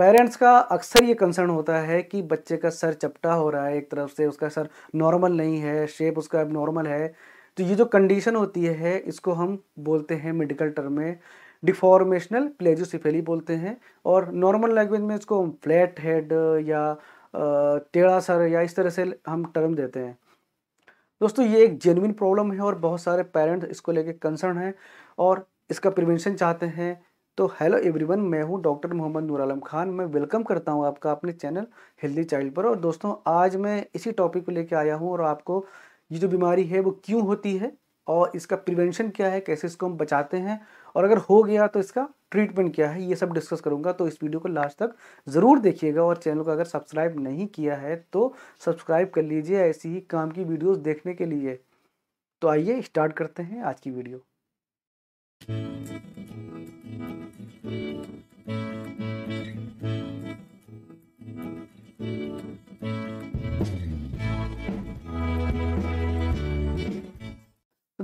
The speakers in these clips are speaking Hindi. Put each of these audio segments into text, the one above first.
पेरेंट्स का अक्सर ये कंसर्न होता है कि बच्चे का सर चपटा हो रहा है एक तरफ से उसका सर नॉर्मल नहीं है शेप उसका अब नॉर्मल है तो ये जो कंडीशन होती है इसको हम बोलते हैं मेडिकल टर्म में डिफॉर्मेशनल प्लेजोसिफेली बोलते हैं और नॉर्मल लैंग्वेज में इसको फ्लैट हेड या टेढ़ा सर या इस तरह से हम टर्म देते हैं दोस्तों ये एक जेनविन प्रॉब्लम है और बहुत सारे पेरेंट्स इसको लेके कंसर्न हैं और इसका प्रिवेंशन चाहते हैं तो हेलो एवरीवन मैं हूं डॉक्टर मोहम्मद नूर आलम खान मैं वेलकम करता हूं आपका अपने चैनल हेल्दी चाइल्ड पर और दोस्तों आज मैं इसी टॉपिक को लेकर आया हूं और आपको ये जो बीमारी है वो क्यों होती है और इसका प्रिवेंशन क्या है कैसे इसको हम बचाते हैं और अगर हो गया तो इसका ट्रीटमेंट क्या है ये सब डिस्कस करूंगा तो इस वीडियो को लास्ट तक ज़रूर देखिएगा और चैनल को अगर सब्सक्राइब नहीं किया है तो सब्सक्राइब कर लीजिए ऐसी ही काम की वीडियोस देखने के लिए तो आइए स्टार्ट करते हैं आज की वीडियो तो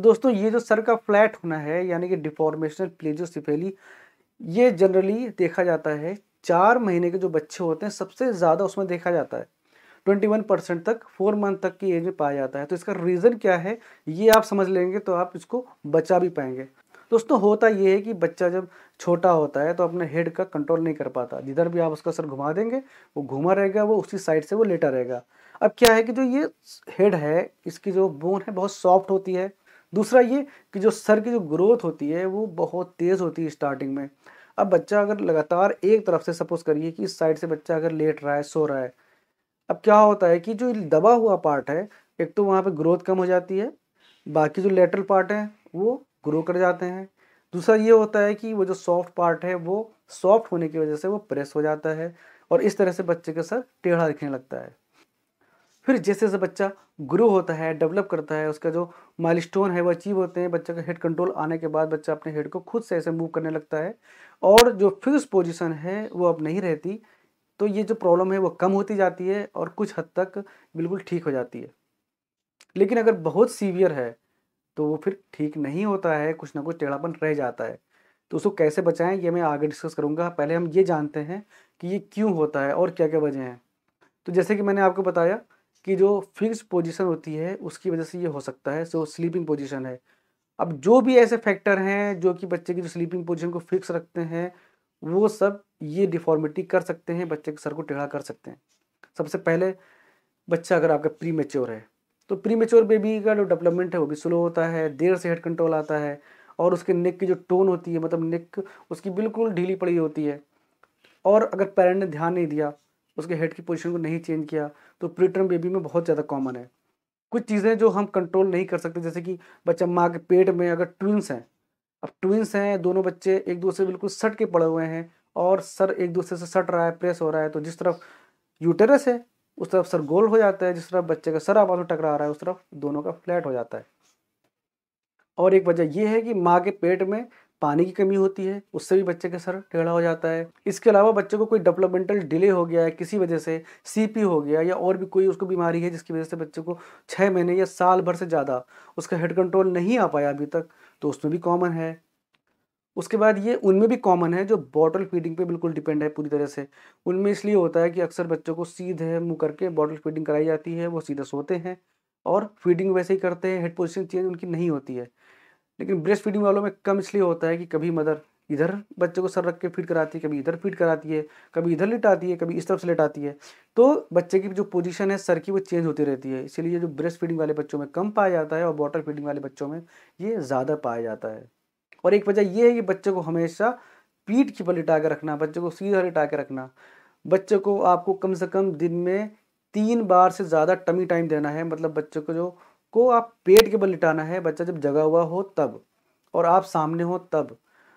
दोस्तों ये जो सर का फ्लैट होना है यानी कि डिफॉर्मेशनल प्लेजोसिफेली ये जनरली देखा जाता है चार महीने के जो बच्चे होते हैं सबसे ज़्यादा उसमें देखा जाता है ट्वेंटी वन परसेंट तक फोर मंथ तक की एज में पाया जाता है तो इसका रीज़न क्या है ये आप समझ लेंगे तो आप इसको बचा भी पाएंगे दोस्तों होता ये है कि बच्चा जब छोटा होता है तो अपने हेड का कंट्रोल नहीं कर पाता जिधर भी आप उसका सर घुमा देंगे वो घुमा रहेगा वो उसी साइड से वो लेटा रहेगा अब क्या है कि जो ये हेड है इसकी जो बोन है बहुत सॉफ्ट होती है दूसरा ये कि जो सर की जो ग्रोथ होती है वो बहुत तेज़ होती है स्टार्टिंग में अब बच्चा अगर लगातार एक तरफ से सपोज करिए कि इस साइड से बच्चा अगर लेट रहा है सो रहा है अब क्या होता है कि जो दबा हुआ पार्ट है एक तो वहाँ पे ग्रोथ कम हो जाती है बाकी जो लेटरल पार्ट है वो ग्रो कर जाते हैं दूसरा ये होता है कि वो जो सॉफ्ट पार्ट है वो सॉफ्ट होने की वजह से वो प्रेस हो जाता है और इस तरह से बच्चे का सर टेढ़ा दिखने लगता है फिर जैसे जैसे बच्चा ग्रो होता है डेवलप करता है उसका जो माइल है वो अचीव होते हैं बच्चे का हेड कंट्रोल आने के बाद बच्चा अपने हेड को खुद से ऐसे मूव करने लगता है और जो फिक्स पोजिशन है वो अब नहीं रहती तो ये जो प्रॉब्लम है वो कम होती जाती है और कुछ हद तक बिल्कुल ठीक हो जाती है लेकिन अगर बहुत सीवियर है तो वो फिर ठीक नहीं होता है कुछ ना कुछ टेढ़ापन रह जाता है तो उसको कैसे बचाएं ये मैं आगे डिस्कस करूँगा पहले हम ये जानते हैं कि ये क्यों होता है और क्या क्या वजह हैं तो जैसे कि मैंने आपको बताया कि जो फिक्स पोजीशन होती है उसकी वजह से ये हो सकता है सो स्लीपिंग पोजीशन है अब जो भी ऐसे फैक्टर हैं जो कि बच्चे की जो स्लीपिंग पोजीशन को फिक्स रखते हैं वो सब ये डिफॉर्मिटी कर सकते हैं बच्चे के सर को टेढ़ा कर सकते हैं सबसे पहले बच्चा अगर आपका प्री मेच्योर है तो प्री मेच्योर बेबी का जो डेवलपमेंट है वो भी स्लो होता है देर से हेड कंट्रोल आता है और उसके नेक की जो टोन होती है मतलब नेक उसकी बिल्कुल ढीली पड़ी होती है और अगर पेरेंट ने ध्यान नहीं दिया उसके हेड की पोजीशन को नहीं चेंज किया तो प्रीटर्म बेबी में बहुत ज़्यादा कॉमन है कुछ चीज़ें जो हम कंट्रोल नहीं कर सकते जैसे कि बच्चा माँ के पेट में अगर ट्विंस हैं अब ट्विंस हैं दोनों बच्चे एक दूसरे से बिल्कुल सट के पड़े हुए हैं और सर एक दूसरे से सट रहा है प्रेस हो रहा है तो जिस तरफ यूटेरस है उस तरफ सर गोल हो जाता है जिस तरफ बच्चे का सर आपस में टकरा रहा है उस तरफ दोनों का फ्लैट हो जाता है और एक वजह यह है कि माँ के पेट में पानी की कमी होती है उससे भी बच्चे का सर टेढ़ा हो जाता है इसके अलावा बच्चे को कोई डेवलपमेंटल डिले हो गया है किसी वजह से सीपी हो गया या और भी कोई उसको बीमारी है जिसकी वजह से बच्चे को छः महीने या साल भर से ज़्यादा उसका हेड कंट्रोल नहीं आ पाया अभी तक तो उसमें भी कॉमन है उसके बाद ये उनमें भी कॉमन है जो बॉटल फीडिंग पे बिल्कुल डिपेंड है पूरी तरह से उनमें इसलिए होता है कि अक्सर बच्चों को सीधे मुँह करके बॉटल फीडिंग कराई जाती है वो सीधे सोते हैं और फीडिंग वैसे ही करते हैं हेड पोजिशन चेंज उनकी नहीं होती है लेकिन ब्रेस्ट फीडिंग वालों में कम इसलिए होता है कि कभी मदर इधर बच्चे को सर रख के फीड कराती है कभी इधर फीड कराती है कभी इधर लेटाती है कभी इस तरफ से लेट आती है तो बच्चे की जो पोजीशन है सर की वो चेंज होती रहती है इसीलिए जो ब्रेस्ट फीडिंग वाले बच्चों में कम पाया जाता है और बॉटल फीडिंग वाले बच्चों में ये ज़्यादा पाया जाता है और एक वजह यह है कि बच्चे को हमेशा पीठ की बल लिटा के रखना बच्चे को सीधा लिटा के रखना बच्चे को आपको कम से कम दिन में तीन बार से ज़्यादा टमी टाइम देना है मतलब बच्चे को जो को आप पेट के बल लिटाना है बच्चा जब जगा हुआ हो तब और आप सामने हो तब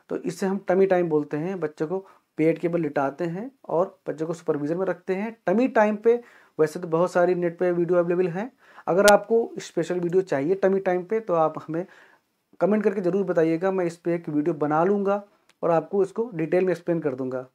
तो इससे हम टमी टाइम बोलते हैं बच्चे को पेट के बल लिटाते हैं और बच्चे को सुपरविजन में रखते हैं टमी टाइम पे वैसे तो बहुत सारी नेट पे वीडियो अवेलेबल हैं अगर आपको स्पेशल वीडियो चाहिए टमी टाइम पे तो आप हमें कमेंट करके ज़रूर बताइएगा मैं इस पर एक वीडियो बना लूँगा और आपको इसको डिटेल में एक्सप्लेन कर दूँगा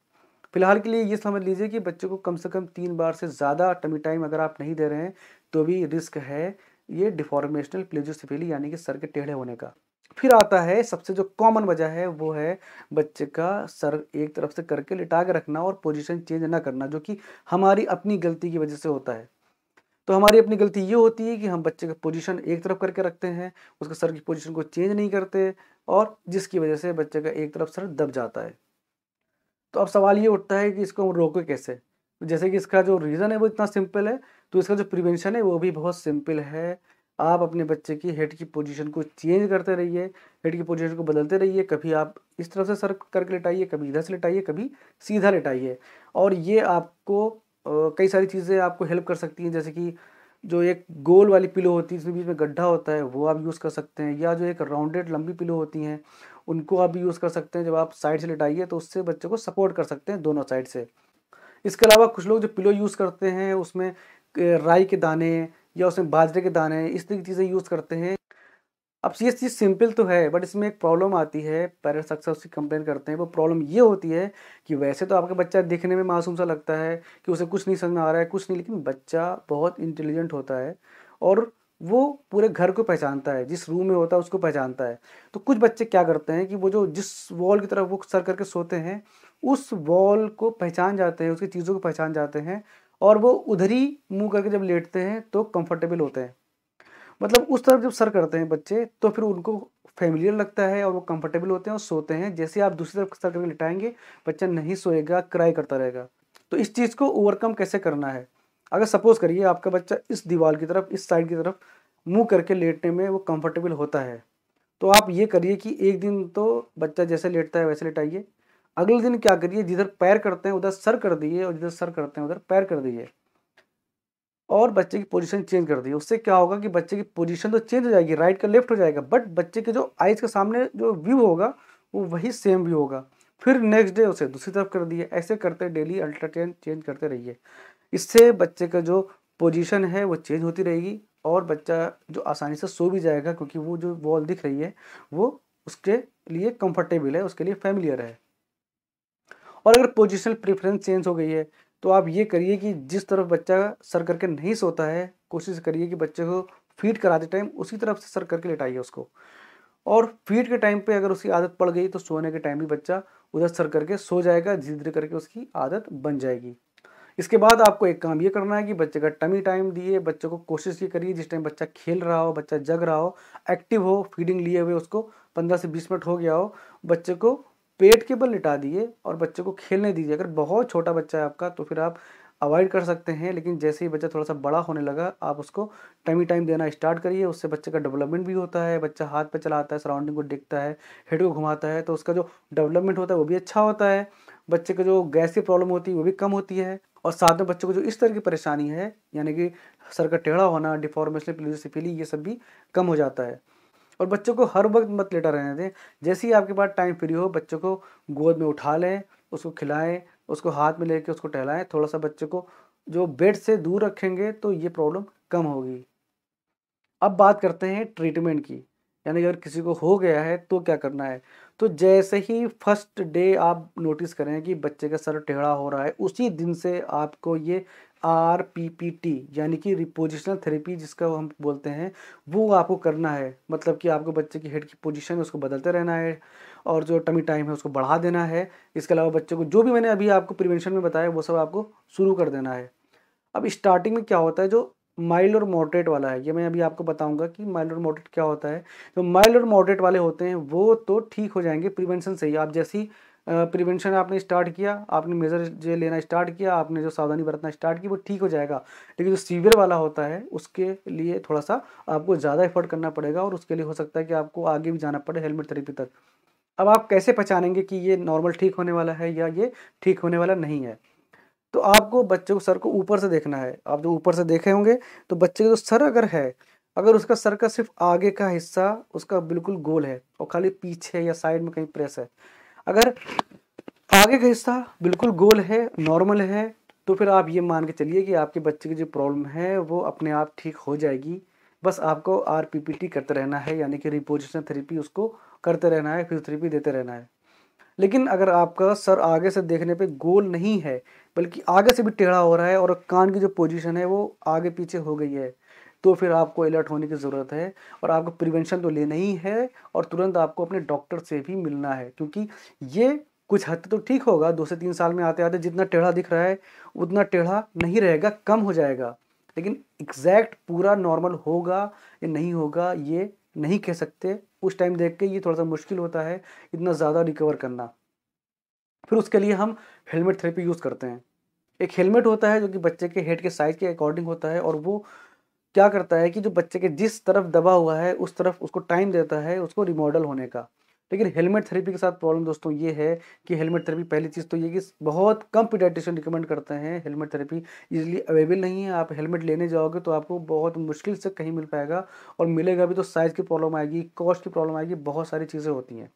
फिलहाल के लिए ये समझ लीजिए कि बच्चे को कम से कम तीन बार से ज़्यादा टमी टाइम अगर आप नहीं दे रहे हैं तो भी रिस्क है ये डिफॉर्मेशनल प्लेजोसिफेली यानी कि सर के टेढ़े होने का फिर आता है सबसे जो कॉमन वजह है वो है बच्चे का सर एक तरफ से करके लिटा के रखना और पोजीशन चेंज ना करना जो कि हमारी अपनी गलती की वजह से होता है तो हमारी अपनी गलती ये होती है कि हम बच्चे का पोजीशन एक तरफ करके रखते हैं उसके सर की पोजीशन को चेंज नहीं करते और जिसकी वजह से बच्चे का एक तरफ सर दब जाता है तो अब सवाल ये उठता है कि इसको हम रोकें कैसे तो जैसे कि इसका जो रीज़न है वो इतना सिंपल है तो इसका जो प्रिवेंशन है वो भी बहुत सिंपल है आप अपने बच्चे की हेड की पोजीशन को चेंज करते रहिए हेड की पोजीशन को बदलते रहिए कभी आप इस तरफ से सर करके लिटाइए कभी इधर से लिटाइए कभी सीधा लिटाइए और ये आपको कई सारी चीज़ें आपको हेल्प कर सकती हैं जैसे कि जो एक गोल वाली पिलो होती है जिसमें बीच में गड्ढा होता है वो आप यूज़ कर सकते हैं या जो एक राउंडेड लंबी पिलो होती हैं उनको आप यूज़ कर सकते हैं जब आप साइड से लटाइए तो उससे बच्चे को सपोर्ट कर सकते हैं दोनों साइड से इसके अलावा कुछ लोग जो पिलो यूज़ करते हैं उसमें राई के दाने या उसमें बाजरे के दाने इस तरह की चीज़ें यूज़ करते हैं अब ये चीज़ सिंपल तो है बट इसमें एक प्रॉब्लम आती है पेरेंट्स अक्सर उसकी कंप्लेन करते हैं वो प्रॉब्लम ये होती है कि वैसे तो आपका बच्चा दिखने में मासूम सा लगता है कि उसे कुछ नहीं समझ में आ रहा है कुछ नहीं लेकिन बच्चा बहुत इंटेलिजेंट होता है और वो पूरे घर को पहचानता है जिस रूम में होता है उसको पहचानता है तो कुछ बच्चे क्या करते हैं कि वो जो जिस वॉल की तरफ वो सर करके सोते हैं उस वॉल को पहचान जाते हैं उसकी चीज़ों को पहचान जाते हैं और वो उधर ही मुँह करके जब लेटते हैं तो कंफर्टेबल होते हैं मतलब उस तरफ जब सर करते हैं बच्चे तो फिर उनको फेमिलियर लगता है और वो कंफर्टेबल होते हैं और सोते हैं जैसे आप दूसरी तरफ सर करके लिटाएंगे बच्चा नहीं सोएगा क्राई करता रहेगा तो इस चीज़ को ओवरकम कैसे करना है अगर सपोज करिए आपका बच्चा इस दीवार की तरफ इस साइड की तरफ मुंह करके लेटने में वो कंफर्टेबल होता है तो आप ये करिए कि एक दिन तो बच्चा जैसे लेटता है वैसे लेटाइए अगले दिन क्या करिए जिधर पैर करते हैं उधर सर कर दिए और जिधर सर करते हैं उधर पैर कर दिए और बच्चे की पोजीशन चेंज कर दी उससे क्या होगा कि बच्चे की पोजीशन तो चेंज हो जाएगी राइट का लेफ्ट हो जाएगा बट बच्चे के जो आइज के सामने जो व्यू होगा वो वही सेम व्यू होगा फिर नेक्स्ट डे उसे दूसरी तरफ कर दिए ऐसे करते डेली अल्ट्राटेन चेंज करते रहिए इससे बच्चे का जो पोजिशन है वो चेंज होती रहेगी और बच्चा जो आसानी से सो भी जाएगा क्योंकि वो जो वॉल दिख रही है वो उसके लिए कंफर्टेबल है उसके लिए फैमिलियर है और अगर पोजिशनल प्रेफरेंस चेंज हो गई है तो आप ये करिए कि जिस तरफ बच्चा सर करके नहीं सोता है कोशिश करिए कि बच्चे को फीड कराते टाइम उसी तरफ से सर करके लेटाइए उसको और फीड के टाइम पे अगर उसकी आदत पड़ गई तो सोने के टाइम भी बच्चा उधर सर करके सो जाएगा धीरे धीरे करके उसकी आदत बन जाएगी इसके बाद आपको एक काम ये करना है कि बच्चे का टमी टाइम दिए बच्चे को कोशिश ये करिए जिस टाइम बच्चा खेल रहा हो बच्चा जग रहा हो एक्टिव हो फीडिंग लिए हुए उसको पंद्रह से बीस मिनट हो गया हो बच्चे को पेट के बल लिटा दिए और बच्चे को खेलने दीजिए अगर बहुत छोटा बच्चा है आपका तो फिर आप अवॉइड कर सकते हैं लेकिन जैसे ही बच्चा थोड़ा सा बड़ा होने लगा आप उसको टाइम ही टाइम देना स्टार्ट करिए उससे बच्चे का डेवलपमेंट भी होता है बच्चा हाथ पे चलाता है सराउंडिंग को देखता है हेड को घुमाता है तो उसका जो डेवलपमेंट होता है वो भी अच्छा होता है बच्चे का जो गैस की प्रॉब्लम होती है वो भी कम होती है और साथ में बच्चों को जो इस तरह की परेशानी है यानी कि सर का टेढ़ा होना डिफॉर्मेशन प्लूसिफिली ये सब भी कम हो जाता है और बच्चों को हर वक्त मत लेटा रहने दें जैसे ही आपके पास टाइम फ्री हो बच्चों को गोद में उठा लें उसको खिलाएं उसको हाथ में लेके उसको टहलाएं थोड़ा सा बच्चे को जो बेड से दूर रखेंगे तो ये प्रॉब्लम कम होगी अब बात करते हैं ट्रीटमेंट की यानी अगर किसी को हो गया है तो क्या करना है तो जैसे ही फर्स्ट डे आप नोटिस करें कि बच्चे का सर टेढ़ा हो रहा है उसी दिन से आपको ये आर पी पी टी यानी कि रिपोजिशनल थेरेपी जिसका हम बोलते हैं वो आपको करना है मतलब कि आपको बच्चे की हेड की पोजीशन है उसको बदलते रहना है और जो टमी टाइम है उसको बढ़ा देना है इसके अलावा बच्चे को जो भी मैंने अभी आपको प्रिवेंशन में बताया वो सब आपको शुरू कर देना है अब स्टार्टिंग में क्या होता है जो माइल्ड और मॉडरेट वाला है ये मैं अभी आपको बताऊंगा कि माइल्ड और मॉडरेट क्या होता है जो माइल्ड और मॉडरेट वाले होते हैं वो तो ठीक हो जाएंगे प्रिवेंशन से ही आप जैसी प्रिवेंशन आपने स्टार्ट किया आपने मेज़र जो लेना स्टार्ट किया आपने जो सावधानी बरतना स्टार्ट की वो ठीक हो जाएगा लेकिन जो सीवियर वाला होता है उसके लिए थोड़ा सा आपको ज़्यादा एफर्ट करना पड़ेगा और उसके लिए हो सकता है कि आपको आगे भी जाना पड़े हेलमेट थेरेपी तक अब आप कैसे पहचानेंगे कि ये नॉर्मल ठीक होने वाला है या ये ठीक होने वाला नहीं है तो आपको बच्चे को सर को ऊपर से देखना है आप जो ऊपर से देखे होंगे तो बच्चे का जो सर अगर है अगर उसका सर का सिर्फ आगे का हिस्सा उसका बिल्कुल गोल है और खाली पीछे या साइड में कहीं प्रेस है अगर आगे का हिस्सा बिल्कुल गोल है नॉर्मल है तो फिर आप ये मान के चलिए कि आपके बच्चे की जो प्रॉब्लम है वो अपने आप ठीक हो जाएगी बस आपको आर पी पी टी करते रहना है यानी कि रिपोजिशन थेरेपी उसको करते रहना है फिजियोथेरेपी देते रहना है लेकिन अगर आपका सर आगे से देखने पे गोल नहीं है बल्कि आगे से भी टेढ़ा हो रहा है और कान की जो पोजीशन है वो आगे पीछे हो गई है तो फिर आपको अलर्ट होने की ज़रूरत है और आपको प्रिवेंशन तो लेना ही है और तुरंत आपको अपने डॉक्टर से भी मिलना है क्योंकि ये कुछ हद तो ठीक होगा दो से तीन साल में आते आते जितना टेढ़ा दिख रहा है उतना टेढ़ा नहीं रहेगा कम हो जाएगा लेकिन एग्जैक्ट पूरा नॉर्मल होगा या नहीं होगा ये नहीं कह सकते उस टाइम देख के ये थोड़ा सा मुश्किल होता है इतना ज़्यादा रिकवर करना फिर उसके लिए हम हेलमेट थेरेपी यूज़ करते हैं एक हेलमेट होता है जो कि बच्चे के हेड के साइज़ के अकॉर्डिंग होता है और वो क्या करता है कि जो बच्चे के जिस तरफ दबा हुआ है उस तरफ उसको टाइम देता है उसको रिमॉडल होने का लेकिन हेलमेट थेरेपी के साथ प्रॉब्लम दोस्तों ये है कि हेलमेट थेरेपी पहली चीज़ तो ये कि बहुत कम पीडाटिशन रिकमेंड करते हैं हेलमेट थेरेपी इजीली अवेलेबल नहीं है आप हेलमेट लेने जाओगे तो आपको बहुत मुश्किल से कहीं मिल पाएगा और मिलेगा भी तो साइज़ की प्रॉब्लम आएगी कॉस्ट की प्रॉब्लम आएगी बहुत सारी चीज़ें होती हैं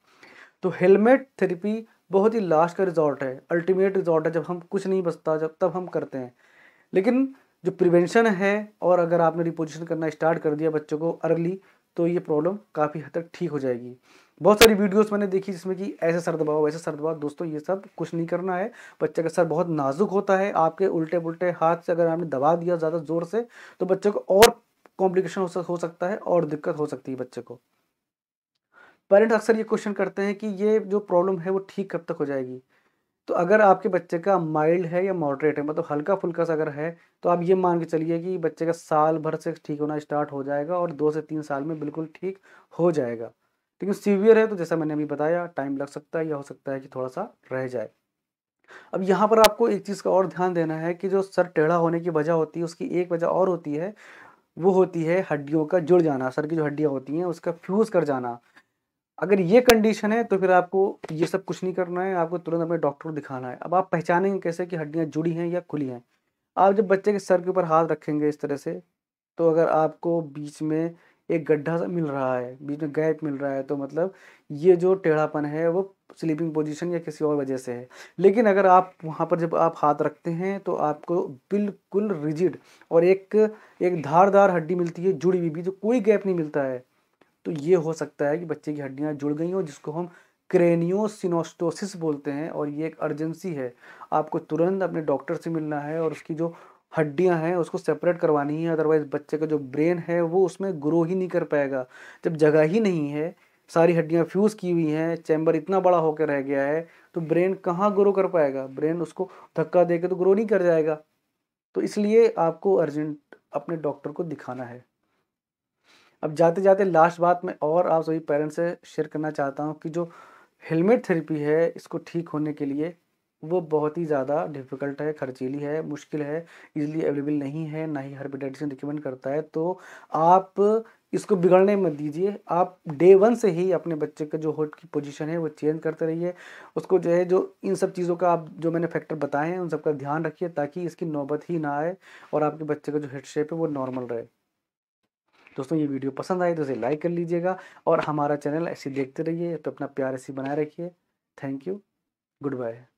तो हेलमेट थेरेपी बहुत ही लास्ट का रिजॉर्ट है अल्टीमेट रिजॉर्ट है जब हम कुछ नहीं बचता जब तब हम करते हैं लेकिन जो प्रिवेंशन है और अगर आपने रिपोजिशन करना स्टार्ट कर दिया बच्चों को अर्ली तो ये प्रॉब्लम काफ़ी हद तक ठीक हो जाएगी बहुत सारी वीडियोस मैंने देखी जिसमें कि ऐसे सर दबाओ वैसे सर दबाओ दोस्तों ये सब कुछ नहीं करना है बच्चे का सर बहुत नाजुक होता है आपके उल्टे पुलटे हाथ से अगर आपने दबा दिया ज़्यादा ज़ोर से तो बच्चे को और कॉम्प्लिकेशन हो, हो सकता है और दिक्कत हो सकती है बच्चे को पेरेंट्स अक्सर ये क्वेश्चन करते हैं कि ये जो प्रॉब्लम है वो ठीक कब तक हो जाएगी तो अगर आपके बच्चे का माइल्ड है या मॉडरेट है मतलब हल्का फुल्का सा अगर है तो आप ये मान के चलिए कि बच्चे का साल भर से ठीक होना स्टार्ट हो जाएगा और दो से तीन साल में बिल्कुल ठीक हो जाएगा लेकिन सीवियर है तो जैसा मैंने अभी बताया टाइम लग सकता है या हो सकता है कि थोड़ा सा रह जाए अब यहाँ पर आपको एक चीज़ का और ध्यान देना है कि जो सर टेढ़ा होने की वजह होती है उसकी एक वजह और होती है वो होती है हड्डियों का जुड़ जाना सर की जो हड्डियाँ होती हैं उसका फ्यूज़ कर जाना अगर ये कंडीशन है तो फिर आपको ये सब कुछ नहीं करना है आपको तुरंत अपने डॉक्टर को दिखाना है अब आप पहचानेंगे कैसे कि हड्डियाँ जुड़ी हैं या खुली हैं आप जब बच्चे के सर के ऊपर हाथ रखेंगे इस तरह से तो अगर आपको बीच में एक गड्ढा मिल रहा है बीच में गैप मिल रहा है तो मतलब ये जो टेढ़ापन है वो स्लीपिंग पोजीशन या किसी और वजह से है लेकिन अगर आप वहाँ पर जब आप हाथ रखते हैं तो आपको बिल्कुल रिजिड और एक एक धारदार हड्डी मिलती है जुड़ी हुई भी जो कोई गैप नहीं मिलता है तो ये हो सकता है कि बच्चे की हड्डियाँ जुड़ गई हों जिसको हम क्रेनियोसिनोस्टोसिस बोलते हैं और ये एक अर्जेंसी है आपको तुरंत अपने डॉक्टर से मिलना है और उसकी जो हड्डियां हैं उसको सेपरेट करवानी है अदरवाइज़ बच्चे का जो ब्रेन है वो उसमें ग्रो ही नहीं कर पाएगा जब जगह ही नहीं है सारी हड्डियां फ्यूज़ की हुई हैं चैम्बर इतना बड़ा होकर रह गया है तो ब्रेन कहाँ ग्रो कर पाएगा ब्रेन उसको धक्का दे के तो ग्रो नहीं कर जाएगा तो इसलिए आपको अर्जेंट अपने डॉक्टर को दिखाना है अब जाते जाते लास्ट बात मैं और आप सभी पेरेंट्स से शेयर करना चाहता हूँ कि जो हेलमेट थेरेपी है इसको ठीक होने के लिए वो बहुत ही ज़्यादा डिफ़िकल्ट है खर्चीली है मुश्किल है इजीली अवेलेबल नहीं है ना ही हर पेडियाटिशियन रिकमेंड करता है तो आप इसको बिगड़ने मत दीजिए आप डे वन से ही अपने बच्चे का जो होट की पोजीशन है वो चेंज करते रहिए उसको जो है जो इन सब चीज़ों का आप जो मैंने फैक्टर बताए हैं उन सब का ध्यान रखिए ताकि इसकी नौबत ही ना आए और आपके बच्चे का जो हेड शेप है वो नॉर्मल रहे दोस्तों ये वीडियो पसंद आए तो इसे लाइक कर लीजिएगा और हमारा चैनल ऐसे देखते रहिए तो अपना प्यार ऐसे बनाए रखिए थैंक यू गुड बाय